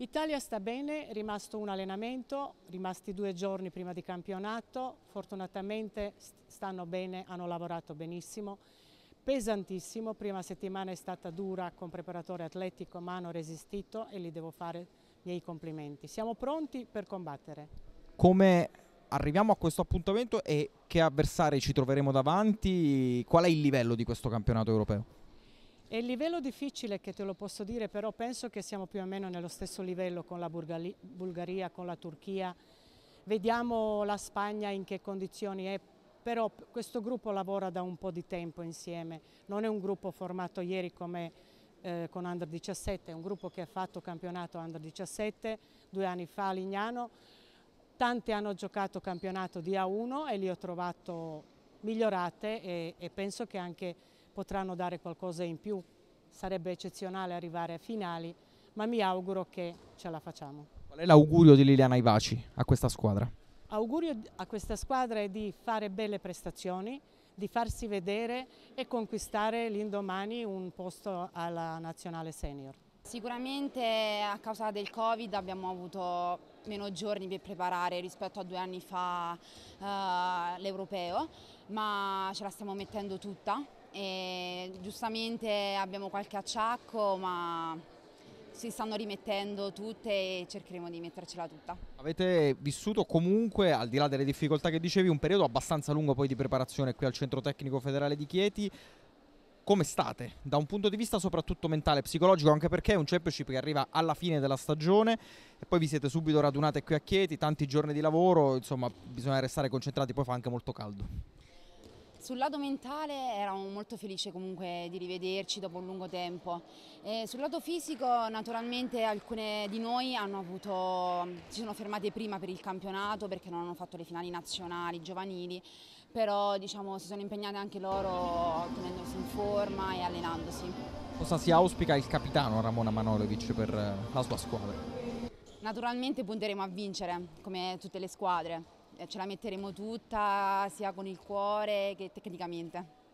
Italia sta bene, è rimasto un allenamento, rimasti due giorni prima di campionato, fortunatamente stanno bene, hanno lavorato benissimo, pesantissimo, prima settimana è stata dura con preparatore atletico ma hanno resistito e li devo fare i miei complimenti. Siamo pronti per combattere. Come arriviamo a questo appuntamento e che avversari ci troveremo davanti? Qual è il livello di questo campionato europeo? E il livello difficile che te lo posso dire, però penso che siamo più o meno nello stesso livello con la Bulgaria, con la Turchia. Vediamo la Spagna in che condizioni è, però questo gruppo lavora da un po' di tempo insieme. Non è un gruppo formato ieri come eh, con Under 17, è un gruppo che ha fatto campionato Under 17 due anni fa a Lignano. Tante hanno giocato campionato di A1 e li ho trovato migliorate e, e penso che anche potranno dare qualcosa in più. Sarebbe eccezionale arrivare a finali, ma mi auguro che ce la facciamo. Qual è l'augurio di Liliana Ivaci a questa squadra? Augurio a questa squadra è di fare belle prestazioni, di farsi vedere e conquistare l'indomani un posto alla nazionale senior. Sicuramente a causa del Covid abbiamo avuto meno giorni per preparare rispetto a due anni fa uh, l'europeo, ma ce la stiamo mettendo tutta e giustamente abbiamo qualche acciacco, ma si stanno rimettendo tutte e cercheremo di mettercela tutta. Avete vissuto comunque, al di là delle difficoltà che dicevi, un periodo abbastanza lungo poi di preparazione qui al Centro Tecnico Federale di Chieti come state da un punto di vista soprattutto mentale e psicologico, anche perché è un championship che arriva alla fine della stagione e poi vi siete subito radunate qui a Chieti, tanti giorni di lavoro, insomma bisogna restare concentrati, poi fa anche molto caldo. Sul lato mentale eravamo molto felici comunque di rivederci dopo un lungo tempo. E sul lato fisico naturalmente alcune di noi avuto, si sono fermate prima per il campionato perché non hanno fatto le finali nazionali, giovanili, però diciamo, si sono impegnate anche loro tenendosi in forma e allenandosi. Cosa si auspica il capitano Ramona Manolovic per eh, la sua squadra? Naturalmente punteremo a vincere come tutte le squadre ce la metteremo tutta sia con il cuore che tecnicamente.